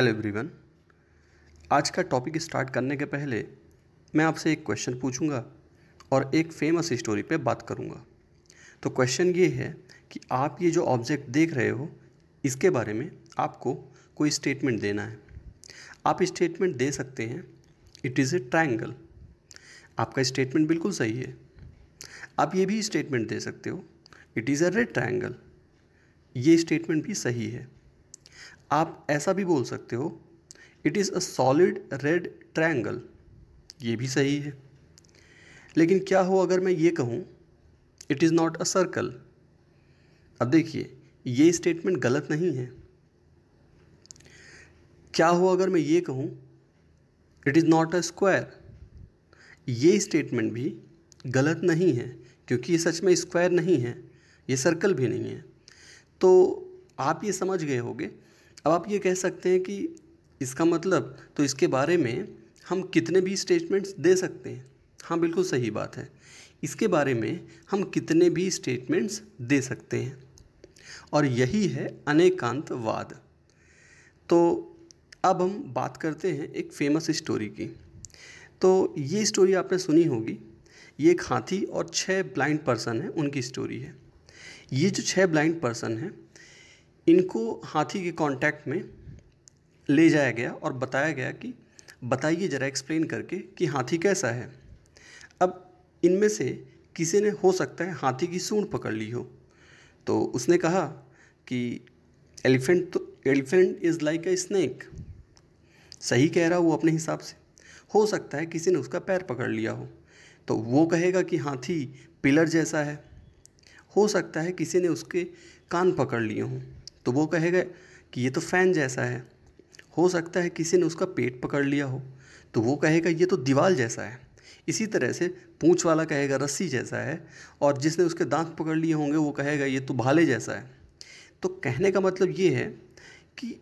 hello everyone आज का topic start करने के पहले मैं आपसे एक क्वेश्चन पूछूंगा और एक फेमस स्टोरी पे बात करूंगा तो क्वेश्चन ये है कि आप ये जो ऑब्जेक्ट देख रहे हो इसके बारे में आपको कोई स्टेटमेंट देना है आप स्टेटमेंट दे सकते हैं इट इज़ ए ट्राइंगल आपका स्टेटमेंट बिल्कुल सही है आप ये भी स्टेटमेंट दे सकते हो it is a red triangle ये स्टेटमेंट भी सही है आप ऐसा भी बोल सकते हो it is a solid red triangle ये भी सही है लेकिन क्या हो अगर मैं ये कहूँ it is not a circle अब देखिए ये स्टेटमेंट गलत नहीं है क्या हो अगर मैं ये कहूँ it is not a square ये स्टेटमेंट भी गलत नहीं है क्योंकि ये सच में स्क्वायर नहीं है ये सर्कल भी नहीं है तो आप ये समझ गए होगे अब आप ये कह सकते हैं कि इसका मतलब तो इसके बारे में हम कितने भी स्टेटमेंट्स दे सकते हैं हाँ बिल्कुल सही बात है इसके बारे में हम कितने भी स्टेटमेंट्स दे सकते हैं और यही है अनेकांतवाद तो अब हम बात करते हैं एक फेमस स्टोरी की तो ये स्टोरी आपने सुनी होगी ये एक हाथी और छः ब्लाइंड पर्सन है उनकी स्टोरी है ये जो छः ब्लाइंड पर्सन हैं इनको हाथी के कांटेक्ट में ले जाया गया और बताया गया कि बताइए ज़रा एक्सप्लेन करके कि हाथी कैसा है अब इनमें से किसी ने हो सकता है हाथी की सूंड पकड़ ली हो तो उसने कहा कि एलिफेंट तो elephant is like a snake सही कह रहा वो अपने हिसाब से हो सकता है किसी ने उसका पैर पकड़ लिया हो तो वो कहेगा कि हाथी पिलर जैसा है हो सकता है किसी ने उसके कान पकड़ लिए हों तो वो कहेगा कि ये तो फ़ैन जैसा है हो सकता है किसी ने उसका पेट पकड़ लिया हो तो वो कहेगा ये तो दीवार जैसा है इसी तरह से पूँछ वाला कहेगा रस्सी जैसा है और जिसने उसके दांत पकड़ लिए होंगे वो कहेगा ये तो भाले जैसा है तो कहने का मतलब ये है कि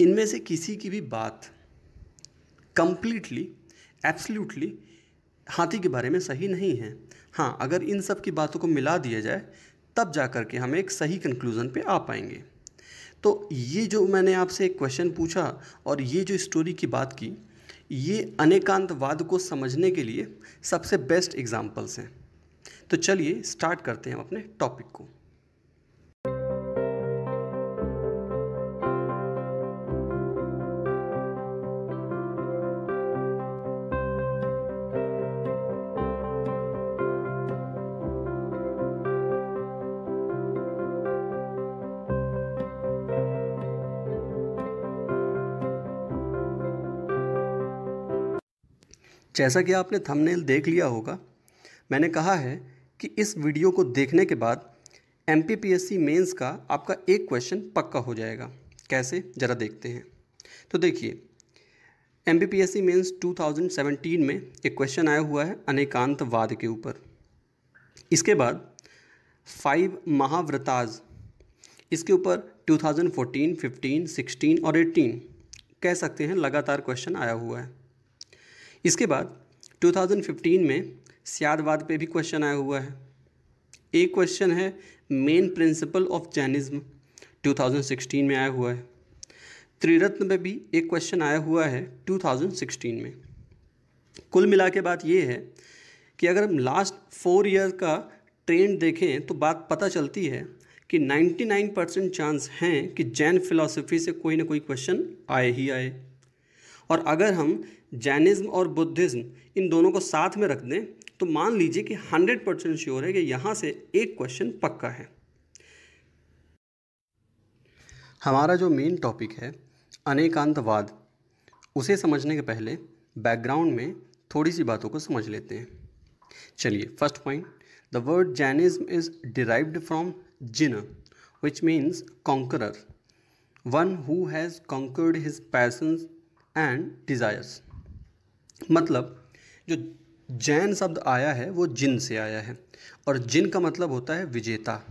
इनमें से किसी की भी बात कम्प्लीटली एब्सल्यूटली हाथी के बारे में सही नहीं है हाँ अगर इन सब की बातों को मिला दिया जाए तब जा कर के हम एक सही कंक्लूज़न पे आ पाएंगे तो ये जो मैंने आपसे एक क्वेश्चन पूछा और ये जो स्टोरी की बात की ये अनेकांतवाद को समझने के लिए सबसे बेस्ट एग्जाम्पल्स हैं तो चलिए स्टार्ट करते हैं हम अपने टॉपिक को जैसा कि आपने थंबनेल देख लिया होगा मैंने कहा है कि इस वीडियो को देखने के बाद M P P S C mains का आपका एक क्वेश्चन पक्का हो जाएगा कैसे ज़रा देखते हैं तो देखिए M B P S C mains 2017 में एक क्वेश्चन आया हुआ है अनेकांतवाद के ऊपर इसके बाद फाइव महाव्रताज इसके ऊपर 2014, 15, 16 और 18 कह सकते हैं लगातार क्वेश्चन आया हुआ है इसके बाद 2015 में सियादवाद पे भी क्वेश्चन आया हुआ है एक क्वेश्चन है मेन प्रिंसिपल ऑफ जैनिज़्म 2016 में आया हुआ है त्रिरत्न में भी एक क्वेश्चन आया हुआ है 2016 में कुल मिला के बात ये है कि अगर हम लास्ट फोर ईयर का ट्रेंड देखें तो बात पता चलती है कि 99 परसेंट चांस हैं कि जैन फिलॉसफी से कोई ना कोई क्वेश्चन आए ही आए और अगर हम जैनिज़्म और बुद्धिज़्म इन दोनों को साथ में रख दें तो मान लीजिए कि हंड्रेड परसेंट श्योर है कि यहाँ से एक क्वेश्चन पक्का है हमारा जो मेन टॉपिक है अनेकांतवाद उसे समझने के पहले बैकग्राउंड में थोड़ी सी बातों को समझ लेते हैं चलिए first point the word Jainism is derived from Jina which means conqueror one who has conquered his passions and desires मतलब जो जैन शब्द आया है वो जिन से आया है और जिन का मतलब होता है विजेता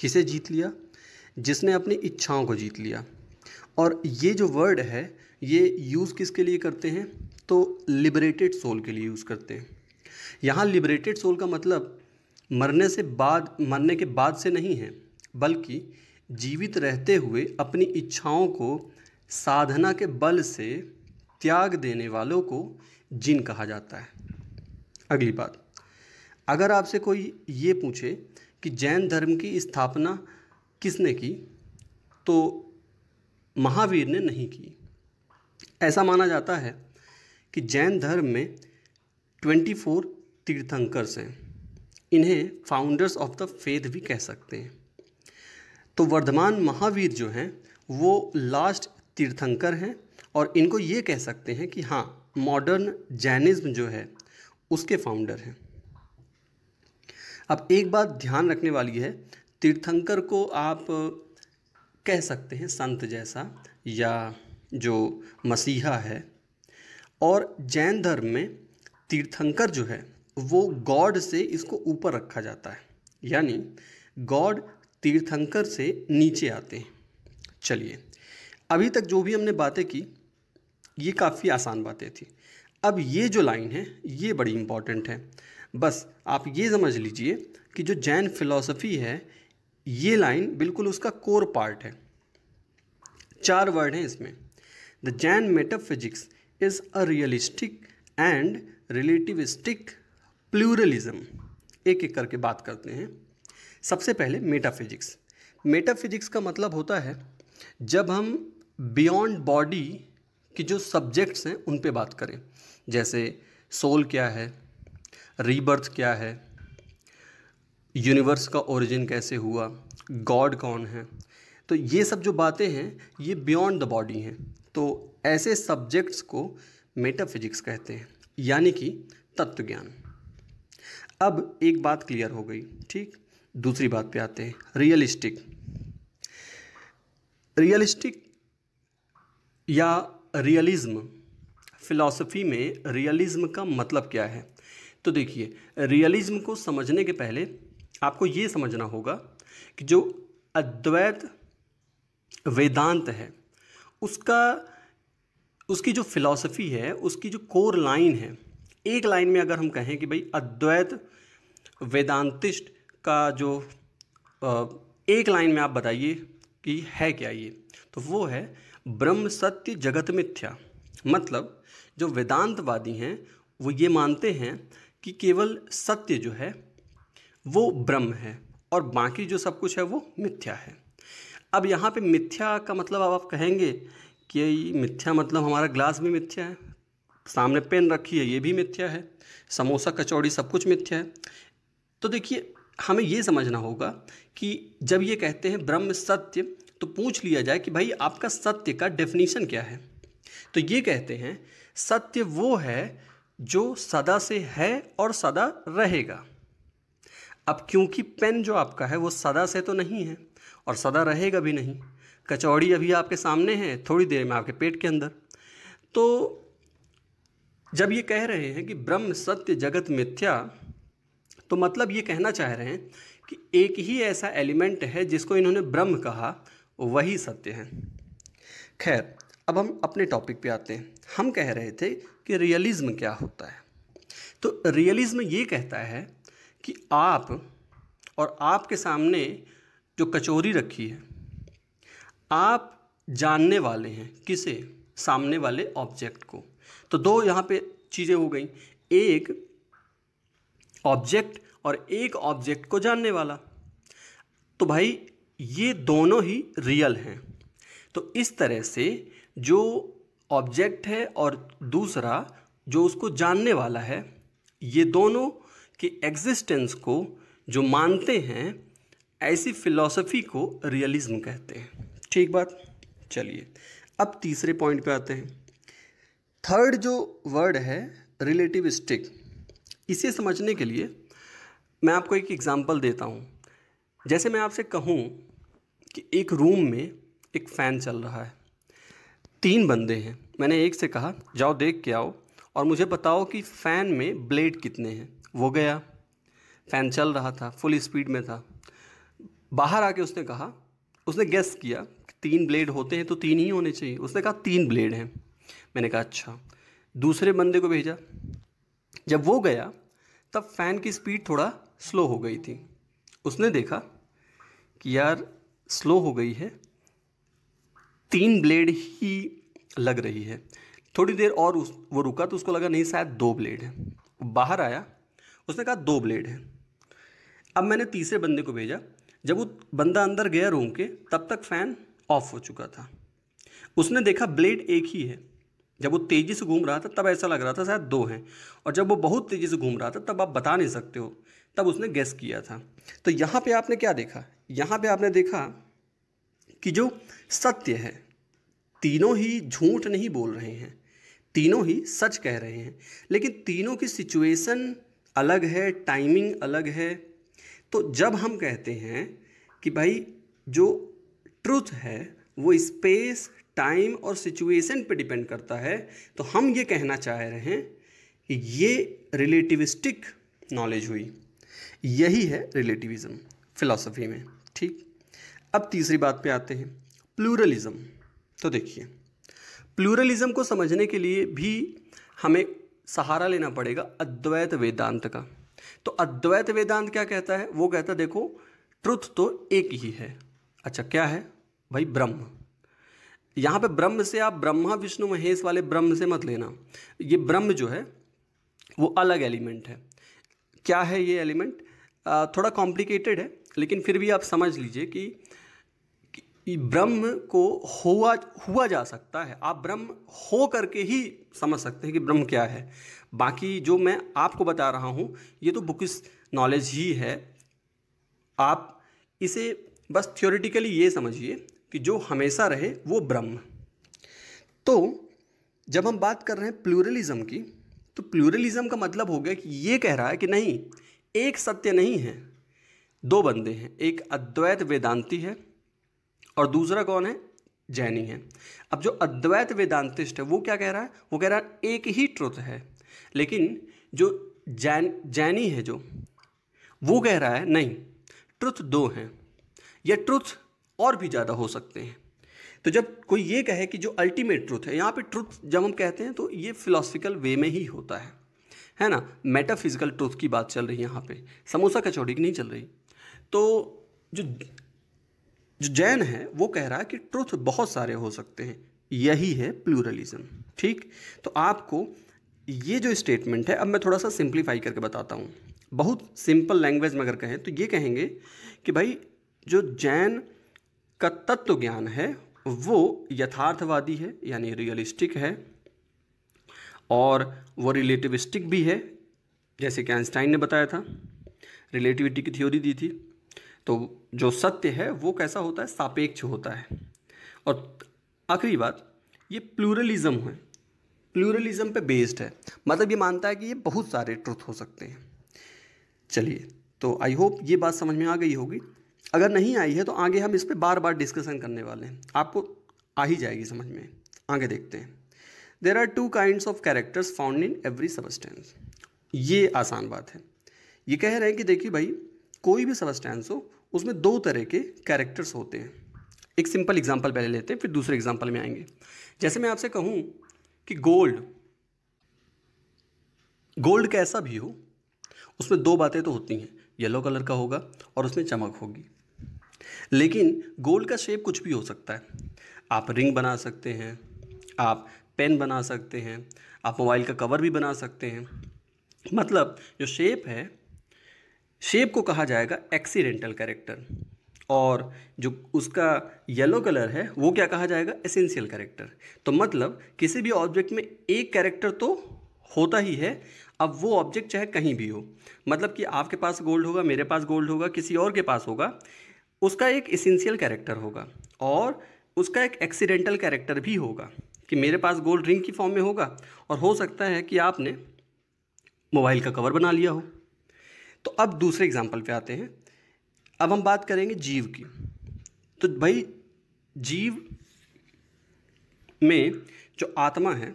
किसे जीत लिया जिसने अपनी इच्छाओं को जीत लिया और ये जो वर्ड है ये यूज़ किसके लिए करते हैं तो लिबरेटेड सोल के लिए यूज़ करते हैं यहाँ लिबरेटेड सोल का मतलब मरने से बाद मरने के बाद से नहीं है बल्कि जीवित रहते हुए अपनी इच्छाओं को साधना के बल से त्याग देने वालों को जिन कहा जाता है अगली बात अगर आपसे कोई ये पूछे कि जैन धर्म की स्थापना किसने की तो महावीर ने नहीं की ऐसा माना जाता है कि जैन धर्म में ट्वेंटी फोर तीर्थंकर्स हैं इन्हें फाउंडर्स ऑफ द फेथ भी कह सकते हैं तो वर्धमान महावीर जो हैं वो लास्ट तीर्थंकर हैं और इनको ये कह सकते हैं कि हाँ मॉडर्न जैनिज़्म जो है उसके फाउंडर हैं अब एक बात ध्यान रखने वाली है तीर्थंकर को आप कह सकते हैं संत जैसा या जो मसीहा है और जैन धर्म में तीर्थंकर जो है वो गॉड से इसको ऊपर रखा जाता है यानी गॉड तीर्थंकर से नीचे आते हैं चलिए अभी तक जो भी हमने बातें की ये काफ़ी आसान बातें थी अब ये जो लाइन है ये बड़ी इम्पॉर्टेंट है बस आप ये समझ लीजिए कि जो जैन फिलॉसफी है ये लाइन बिल्कुल उसका कोर पार्ट है चार वर्ड हैं इसमें the Jain metaphysics is a realistic and relativistic pluralism एक एक करके बात करते हैं सबसे पहले मेटाफिजिक्स मेटाफिजिक्स का मतलब होता है जब हम बियॉन्ड बॉडी कि जो सब्जेक्ट्स हैं उन पे बात करें जैसे सोल क्या है रीबर्थ क्या है यूनिवर्स का ओरिजिन कैसे हुआ गॉड कौन है तो ये सब जो बातें हैं ये बियॉन्ड द बॉडी हैं तो ऐसे सब्जेक्ट्स को मेटाफिजिक्स कहते हैं यानी कि तत्व ज्ञान अब एक बात क्लियर हो गई ठीक दूसरी बात पे आते हैं रियलिस्टिक रियलिस्टिक या रियलिज़्म फिलॉसफी में रियलिज़्म का मतलब क्या है तो देखिए रियलिज़्म को समझने के पहले आपको ये समझना होगा कि जो अद्वैत वेदांत है उसका उसकी जो फिलॉसफी है उसकी जो कोर लाइन है एक लाइन में अगर हम कहें कि भाई अद्वैत वेदांतिस्ट का जो एक लाइन में आप बताइए कि है क्या ये तो वो है ब्रह्म सत्य जगत मिथ्या मतलब जो वेदांतवादी हैं वो ये मानते हैं कि केवल सत्य जो है वो ब्रह्म है और बाकी जो सब कुछ है वो मिथ्या है अब यहाँ पे मिथ्या का मतलब अब आप कहेंगे कि मिथ्या मतलब हमारा ग्लास भी मिथ्या है सामने पेन रखी है ये भी मिथ्या है समोसा कचौड़ी सब कुछ मिथ्या है तो देखिए हमें ये समझना होगा कि जब ये कहते हैं ब्रह्म सत्य तो पूछ लिया जाए कि भाई आपका सत्य का डेफिनेशन क्या है तो ये कहते हैं सत्य वो है जो सदा से है और सदा रहेगा अब क्योंकि पेन जो आपका है वो सदा से तो नहीं है और सदा रहेगा भी नहीं कचौड़ी अभी आपके सामने है थोड़ी देर में आपके पेट के अंदर तो जब ये कह रहे हैं कि ब्रह्म सत्य जगत मिथ्या तो मतलब ये कहना चाह रहे हैं कि एक ही ऐसा एलिमेंट है जिसको इन्होंने ब्रह्म कहा वही सत्य है खैर अब हम अपने टॉपिक पे आते हैं हम कह रहे थे कि रियलिज़्म क्या होता है तो रियलिज़्म ये कहता है कि आप और आपके सामने जो कचोरी रखी है आप जानने वाले हैं किसे सामने वाले ऑब्जेक्ट को तो दो यहाँ पे चीज़ें हो गई एक ऑब्जेक्ट और एक ऑब्जेक्ट को जानने वाला तो भाई ये दोनों ही रियल हैं तो इस तरह से जो ऑब्जेक्ट है और दूसरा जो उसको जानने वाला है ये दोनों के एग्जिस्टेंस को जो मानते हैं ऐसी फिलॉसफी को रियलिज्म कहते हैं ठीक बात चलिए अब तीसरे पॉइंट पे आते हैं थर्ड जो वर्ड है रिलेटिविस्टिक इसे समझने के लिए मैं आपको एक एग्ज़ाम्पल देता हूँ जैसे मैं आपसे कहूँ कि एक रूम में एक फ़ैन चल रहा है तीन बंदे हैं मैंने एक से कहा जाओ देख के आओ और मुझे बताओ कि फ़ैन में ब्लेड कितने हैं वो गया फ़ैन चल रहा था फुल स्पीड में था बाहर आके उसने कहा उसने गेस किया कि तीन ब्लेड होते हैं तो तीन ही होने चाहिए उसने कहा तीन ब्लेड हैं मैंने कहा अच्छा दूसरे बंदे को भेजा जब वो गया तब फ़ैन की स्पीड थोड़ा स्लो हो गई थी उसने देखा कि यार स्लो हो गई है तीन ब्लेड ही लग रही है थोड़ी देर और उस वो रुका तो उसको लगा नहीं शायद दो ब्लेड है बाहर आया उसने कहा दो ब्लेड है अब मैंने तीसरे बंदे को भेजा जब वो बंदा अंदर गया रूम के तब तक फ़ैन ऑफ हो चुका था उसने देखा ब्लेड एक ही है जब वो तेज़ी से घूम रहा था तब ऐसा लग रहा था शायद दो हैं और जब वो बहुत तेज़ी से घूम रहा था तब आप बता नहीं सकते हो तब उसने गेस किया था तो यहाँ पे आपने क्या देखा यहाँ पे आपने देखा कि जो सत्य है तीनों ही झूठ नहीं बोल रहे हैं तीनों ही सच कह रहे हैं लेकिन तीनों की सिचुएशन अलग है टाइमिंग अलग है तो जब हम कहते हैं कि भाई जो ट्रुथ है वो स्पेस टाइम और सिचुएशन पे डिपेंड करता है तो हम ये कहना चाह रहे हैं कि ये रिलेटिविस्टिक नॉलेज हुई यही है रिलेटिविज़म फिलॉसफी में ठीक अब तीसरी बात पे आते हैं प्लूरलिज्म तो देखिए प्लूरलिज्म को समझने के लिए भी हमें सहारा लेना पड़ेगा अद्वैत वेदांत का तो अद्वैत वेदांत क्या कहता है वो कहता है देखो ट्रुथ तो एक ही है अच्छा क्या है भाई ब्रह्म यहाँ पे ब्रह्म से आप ब्रह्मा विष्णु महेश वाले ब्रह्म से मत लेना ये ब्रह्म जो है वो अलग एलिमेंट है क्या है ये एलिमेंट थोड़ा कॉम्प्लिकेटेड है लेकिन फिर भी आप समझ लीजिए कि, ब्रह्म को हुआ हुआ जा सकता है आप ब्रह्म हो करके ही समझ सकते हैं कि ब्रह्म क्या है बाकी जो मैं आपको बता रहा हूँ ये तो बुकिस नॉलेज ही है आप इसे बस थियोरिटिकली ये समझिए कि जो हमेशा रहे वो ब्रह्म तो जब हम बात कर रहे हैं प्लूरलिज्म की तो प्लूरलिज्म का मतलब हो गया कि ये कह रहा है कि नहीं एक सत्य नहीं है दो बंदे हैं एक अद्वैत वेदांती है और दूसरा कौन है जैनी है अब जो अद्वैत वेदांतिस्ट है वो क्या कह रहा है वो कह रहा है एक ही ट्रुथ है लेकिन जो जैन जैनी है जो वो कह रहा है नहीं ट्रुथ दो हैं या ट्रुथ और भी ज़्यादा हो सकते हैं तो जब कोई ये कहे कि जो अल्टीमेट ट्रुथ है यहाँ पे ट्रुथ जब हम कहते हैं तो ये फिलोसफिकल वे में ही होता है है ना मेटाफिजिकल ट्रुथ की बात चल रही है यहाँ पे समोसा कचौड़ी की नहीं चल रही तो जो जो जैन है वो कह रहा है कि ट्रुथ बहुत सारे हो सकते हैं यही है प्लूरलिज्म ठीक तो आपको ये जो स्टेटमेंट है अब मैं थोड़ा सा सिंप्लीफाई करके बताता हूँ बहुत सिंपल लैंग्वेज में अगर कहें तो ये कहेंगे कि भाई जो जैन का तत्व ज्ञान है वो यथार्थवादी है यानी रियलिस्टिक है और वो रिलेटिविस्टिक भी है जैसे कि आइंस्टाइन ने बताया था रिलेटिविटी की थ्योरी दी थी तो जो सत्य है वो कैसा होता है सापेक्ष होता है और आखिरी बात ये प्लूरलिज्म है प्लूरलिज्म पे बेस्ड है मतलब ये मानता है कि ये बहुत सारे ट्रुथ हो सकते हैं चलिए तो आई होप ये बात समझ में आ गई होगी अगर नहीं आई है तो आगे हम इस पर बार बार डिस्कशन करने वाले हैं आपको आ ही जाएगी समझ में आगे देखते हैं there are two kind of characters found in every substance ये आसान बात है ये कह रहे हैं कि देखिए भाई कोई भी सबस्टेंस हो उसमें दो तरह के कैरेक्टर्स होते हैं एक सिंपल एग्जाम्पल पहले लेते हैं फिर दूसरे एग्जाम्पल में आएंगे जैसे मैं आपसे कहूँ कि गोल्ड गोल्ड कैसा भी हो उसमें दो बातें तो होती हैं येलो कलर का होगा और उसमें चमक होगी लेकिन गोल्ड का शेप कुछ भी हो सकता है आप रिंग बना सकते हैं आप पेन बना सकते हैं आप मोबाइल का कवर भी बना सकते हैं मतलब जो शेप है शेप को कहा जाएगा एक्सीडेंटल कैरेक्टर और जो उसका येलो कलर है वो क्या कहा जाएगा एसेंशियल कैरेक्टर तो मतलब किसी भी ऑब्जेक्ट में एक कैरेक्टर तो होता ही है अब वो ऑब्जेक्ट चाहे कहीं भी हो मतलब कि आपके पास गोल्ड होगा मेरे पास गोल्ड होगा किसी और के पास होगा उसका एक एसेंशियल कैरेक्टर होगा और उसका एक एक्सीडेंटल कैरेक्टर भी होगा कि मेरे पास गोल्ड रिंग की फॉर्म में होगा और हो सकता है कि आपने मोबाइल का कवर बना लिया हो तो अब दूसरे एग्जाम्पल पे आते हैं अब हम बात करेंगे जीव की तो भाई जीव में जो आत्मा है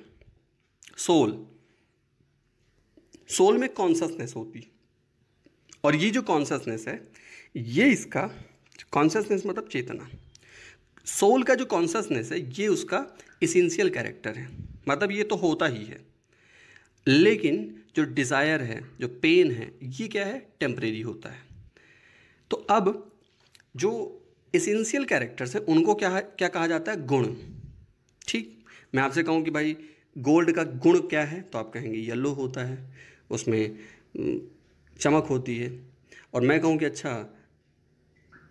सोल सोल में कॉन्ससनेस होती और ये जो कॉन्ससनेस है ये इसका कॉन्सियसनेस मतलब चेतना सोल का जो कॉन्सियसनेस है ये उसका इसेंशियल कैरेक्टर है मतलब ये तो होता ही है लेकिन जो डिज़ायर है जो पेन है ये क्या है टेम्परेरी होता है तो अब जो इसेंशियल कैरेक्टर्स हैं उनको क्या है क्या कहा जाता है गुण ठीक मैं आपसे कहूँ कि भाई गोल्ड का गुण क्या है तो आप कहेंगे येलो होता है उसमें चमक होती है और मैं कहूँ कि अच्छा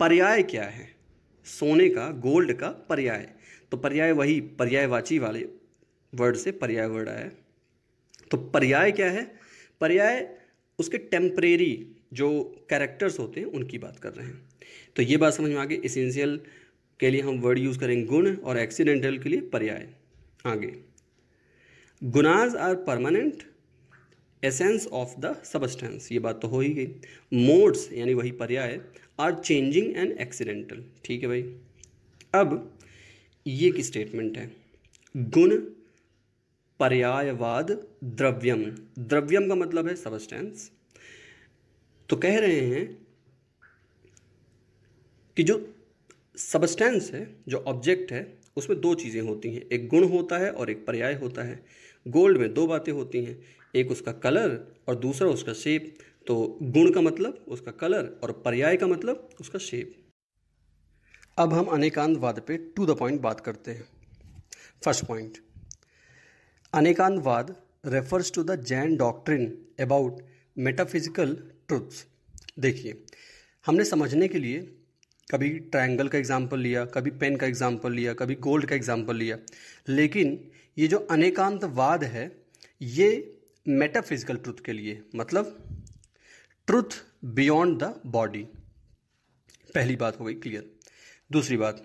पर्याय क्या है सोने का गोल्ड का पर्याय तो पर्याय वही पर्यायवाची वाले वर्ड से पर्याय वर्ड आया तो पर्याय क्या है पर्याय उसके टेम्परेरी जो कैरेक्टर्स होते हैं उनकी बात कर रहे हैं तो ये बात समझ में आ गई इसेंशियल के लिए हम वर्ड यूज़ करेंगे गुण और एक्सीडेंटल के लिए पर्याय आगे gunas are permanent essence of the substance ये बात तो हो ही गई मोड्स यानी वही पर्याय आर चेंजिंग एंड एक्सीडेंटल ठीक है भाई अब ये एक स्टेटमेंट है गुण पर्यायवाद द्रव्यम द्रव्यम का मतलब है सबस्टेंस तो कह रहे हैं कि जो सबस्टेंस है जो ऑब्जेक्ट है उसमें दो चीज़ें होती हैं एक गुण होता है और एक पर्याय होता है गोल्ड में दो बातें होती हैं एक उसका कलर और दूसरा उसका शेप तो गुण का मतलब उसका कलर और पर्याय का मतलब उसका शेप अब हम अनेकांत वाद पे टू द पॉइंट बात करते हैं first point Anekantavada refers to the Jain doctrine about metaphysical truths देखिए हमने समझने के लिए कभी ट्रायंगल का एग्जाम्पल लिया कभी पेन का एग्जाम्पल लिया कभी गोल्ड का एग्जाम्पल लिया लेकिन ये जो अनेकांतवाद है ये मेटाफिजिकल ट्रुथ के लिए मतलब ट्रुथ बियॉन्ड द बॉडी पहली बात हो गई क्लियर दूसरी बात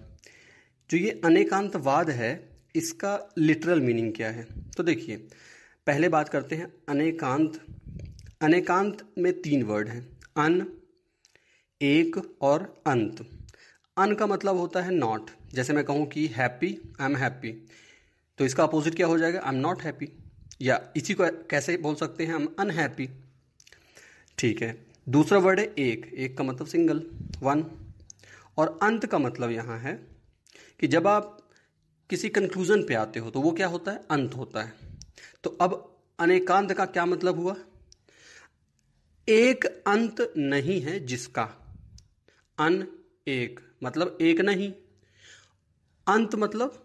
जो ये अनेकांतवाद है इसका लिटरल मीनिंग क्या है तो देखिए पहले बात करते हैं अनेकांत अनेकांत में तीन वर्ड हैं अन एक और अंत अन का मतलब होता है नॉट जैसे मैं कहूँ कि हैप्पी आई एम हैप्पी तो इसका अपोजिट क्या हो जाएगा आई एम नॉट हैप्पी या इसी को कैसे बोल सकते हैं हम अनहैप्पी ठीक है दूसरा वर्ड है एक एक का मतलब सिंगल वन और अंत का मतलब यहाँ है कि जब आप किसी कंक्लूजन पे आते हो तो वो क्या होता है अंत होता है तो अब अनेकांत का क्या मतलब हुआ एक अंत नहीं है जिसका अन एक मतलब एक नहीं अंत मतलब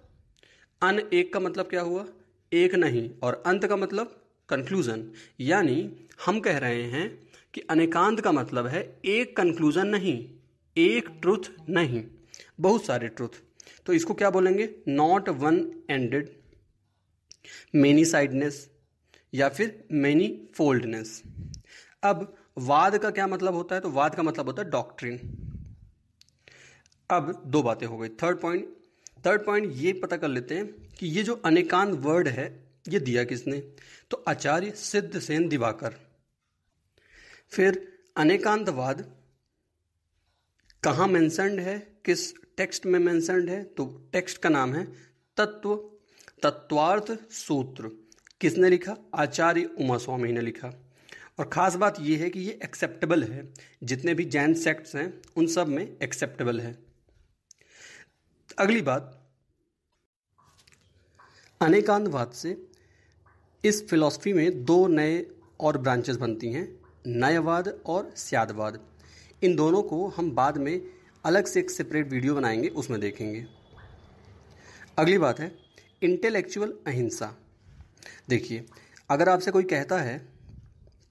अन एक का मतलब क्या हुआ एक नहीं और अंत का मतलब कंक्लूजन यानी हम कह रहे हैं कि अनेकांत का मतलब है एक कंक्लूजन नहीं एक ट्रुथ नहीं बहुत सारे ट्रुथ तो इसको क्या बोलेंगे not one ended many sidedness या फिर मैनी फोल्डनेस अब वाद का क्या मतलब होता है तो वाद का मतलब होता है डॉक्ट्रिन अब दो बातें हो गई थर्ड पॉइंट थर्ड पॉइंट ये पता कर लेते हैं कि ये जो अनेकान वर्ड है ये दिया किसने तो आचार्य सिद्ध सेन दिवाकर फिर अनेकांतवाद कहाँ मैंसनड है किस टेक्स्ट में मैंसनड है तो टेक्स्ट का नाम है तत्व तत्वार्थ सूत्र किसने लिखा आचार्य उमा स्वामी ने लिखा और ख़ास बात यह है कि ये एक्सेप्टेबल है जितने भी जैन सेक्ट्स हैं उन सब में एक्सेप्टेबल है अगली बात अनेकांतवाद से इस फिलॉसफी में दो नए और ब्रांचेस बनती हैं नयवाद और स्यादवाद इन दोनों को हम बाद में अलग से एक सेपरेट वीडियो बनाएंगे उसमें देखेंगे अगली बात है इंटेलेक्चुअल अहिंसा देखिए अगर आपसे कोई कहता है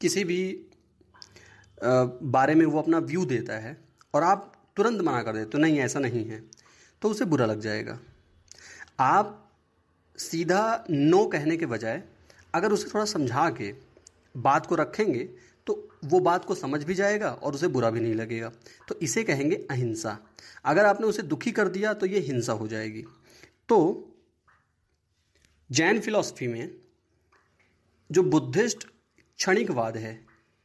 किसी भी बारे में वो अपना व्यू देता है और आप तुरंत मना कर देते तो नहीं ऐसा नहीं है तो उसे बुरा लग जाएगा आप सीधा नो कहने के बजाय अगर उसे थोड़ा समझा के बात को रखेंगे तो वो बात को समझ भी जाएगा और उसे बुरा भी नहीं लगेगा तो इसे कहेंगे अहिंसा अगर आपने उसे दुखी कर दिया तो ये हिंसा हो जाएगी तो जैन फिलॉसफी में जो बुद्धिस्ट क्षणिकवाद है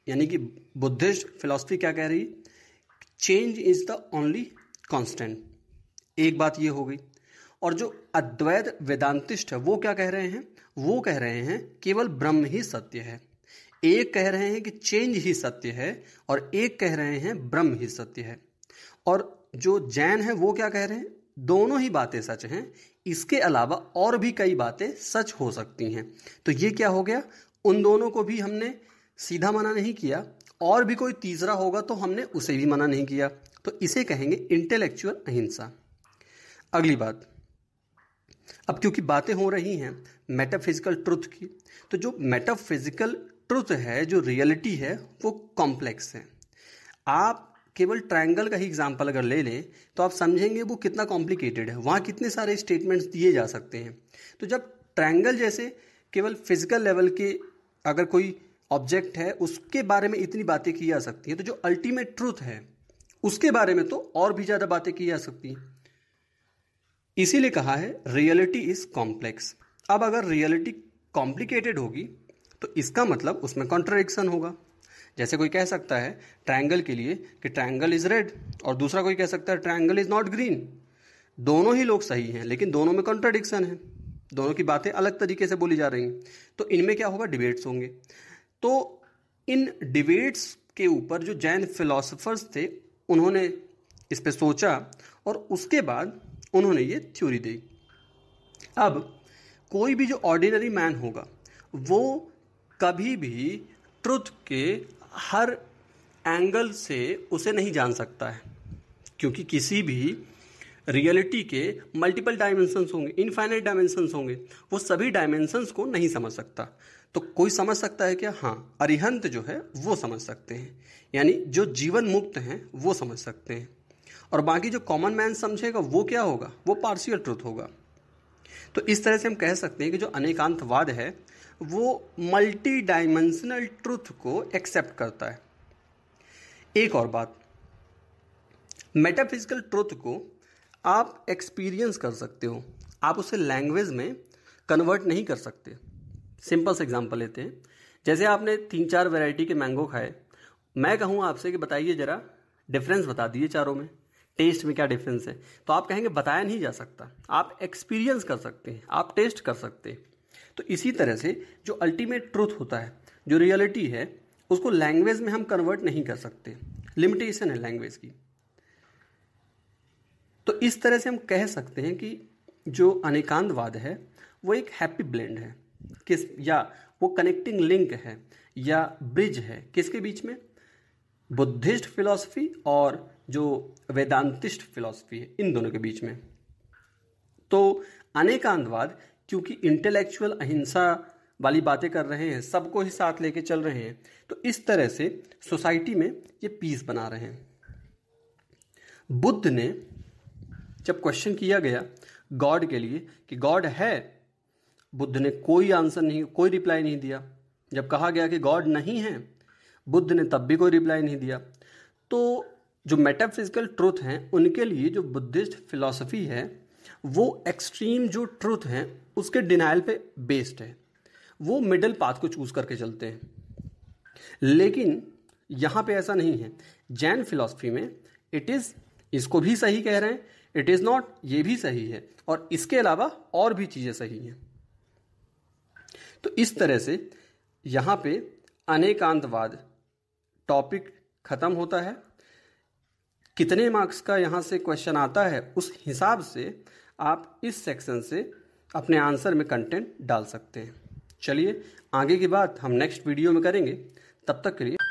यानी कि बुद्धिस्ट फिलॉसफी क्या कह रही है change is the only constant एक बात ये हो गई और जो अद्वैत वेदांतिस्ट है वो क्या कह रहे हैं वो कह रहे हैं केवल ब्रह्म ही सत्य है एक कह रहे हैं कि चेंज ही सत्य है और एक कह रहे हैं ब्रह्म ही सत्य है और जो जैन है वो क्या कह रहे हैं दोनों ही बातें सच हैं इसके अलावा और भी कई बातें सच हो सकती हैं तो ये क्या हो गया उन दोनों को भी हमने सीधा मना नहीं किया और भी कोई तीसरा होगा तो हमने उसे भी मना नहीं किया तो इसे कहेंगे इंटेलेक्चुअल अहिंसा अगली बात अब क्योंकि बातें हो रही हैं मेटाफिजिकल ट्रुथ की तो जो मेटाफिजिकल ट्रुथ है जो रियलिटी है वो कॉम्प्लेक्स है आप केवल ट्रायंगल का ही एग्जाम्पल अगर ले लें तो आप समझेंगे वो कितना कॉम्प्लिकेटेड है वहाँ कितने सारे स्टेटमेंट्स दिए जा सकते हैं तो जब ट्रायंगल जैसे केवल फिजिकल लेवल के अगर कोई ऑब्जेक्ट है उसके बारे में इतनी बातें की जा सकती हैं तो जो अल्टीमेट ट्रूथ है उसके बारे में तो और भी ज़्यादा बातें की जा सकती हैं इसीलिए कहा है रियलिटी इज़ कॉम्प्लेक्स अब अगर रियलिटी कॉम्प्लिकेटेड होगी तो इसका मतलब उसमें कॉन्ट्रडिक्शन होगा जैसे कोई कह सकता है ट्रायंगल के लिए कि ट्रायंगल इज रेड और दूसरा कोई कह सकता है ट्रायंगल इज नॉट ग्रीन दोनों ही लोग सही हैं लेकिन दोनों में कॉन्ट्रडिक्शन है दोनों की बातें अलग तरीके से बोली जा रही हैं तो इनमें क्या होगा डिबेट्स होंगे तो इन डिबेट्स के ऊपर जो जैन फिलोसफर्स थे उन्होंने इस पर सोचा और उसके बाद उन्होंने ये थ्योरी दी अब कोई भी जो ऑर्डिनरी मैन होगा वो कभी भी ट्रुथ के हर एंगल से उसे नहीं जान सकता है क्योंकि किसी भी रियलिटी के मल्टीपल डायमेंशंस होंगे इनफाइनाइट डायमेंशंस होंगे वो सभी डायमेंशंस को नहीं समझ सकता तो कोई समझ सकता है क्या हाँ अरिहंत जो है वो समझ सकते हैं यानी जो जीवन मुक्त हैं वो समझ सकते हैं और बाकी जो कॉमन मैन समझेगा वो क्या होगा वो पार्शियल ट्रुथ होगा तो इस तरह से हम कह सकते हैं कि जो अनेकांतवाद है वो मल्टी डायमेंशनल ट्रुथ को एक्सेप्ट करता है एक और बात मेटाफिजिकल ट्रुथ को आप एक्सपीरियंस कर सकते हो आप उसे लैंग्वेज में कन्वर्ट नहीं कर सकते सिंपल से एग्जांपल लेते हैं जैसे आपने तीन चार वैरायटी के मैंगो खाए मैं कहूँ आपसे कि बताइए ज़रा डिफरेंस बता दीजिए चारों में टेस्ट में क्या डिफरेंस है तो आप कहेंगे बताया नहीं जा सकता आप एक्सपीरियंस कर सकते हैं आप टेस्ट कर सकते हैं तो इसी तरह से जो अल्टीमेट ट्रूथ होता है जो रियलिटी है उसको लैंग्वेज में हम कन्वर्ट नहीं कर सकते लिमिटेशन है लैंग्वेज की तो इस तरह से हम कह सकते हैं कि जो अनेकांतवाद है वो एक हैप्पी ब्लेंड है किस या वो कनेक्टिंग लिंक है या ब्रिज है किसके बीच में बुद्धिस्ट फिलॉसफी और जो वेदांतिस्ट फिलॉसफी है इन दोनों के बीच में तो अनेकांतवाद क्योंकि इंटेलेक्चुअल अहिंसा वाली बातें कर रहे हैं सबको ही साथ लेके चल रहे हैं तो इस तरह से सोसाइटी में ये पीस बना रहे हैं बुद्ध ने जब क्वेश्चन किया गया गॉड के लिए कि गॉड है बुद्ध ने कोई आंसर नहीं कोई रिप्लाई नहीं दिया जब कहा गया कि गॉड नहीं है बुद्ध ने तब भी कोई रिप्लाई नहीं दिया तो जो मेटाफिजिकल ट्रूथ हैं उनके लिए जो बुद्धिस्ट फिलॉसफी है वो एक्सट्रीम जो ट्रुथ है उसके डिनाइल पे बेस्ड है वो मिडल पाथ को चूज़ करके चलते हैं लेकिन यहाँ पे ऐसा नहीं है जैन फिलॉसफी में इट इज़ इसको भी सही कह रहे हैं इट इज़ नॉट ये भी सही है और इसके अलावा और भी चीज़ें सही हैं तो इस तरह से यहाँ पे अनेकांतवाद टॉपिक ख़त्म होता है कितने मार्क्स का यहाँ से क्वेश्चन आता है उस हिसाब से आप इस सेक्शन से अपने आंसर में कंटेंट डाल सकते हैं चलिए आगे की बात हम नेक्स्ट वीडियो में करेंगे तब तक के लिए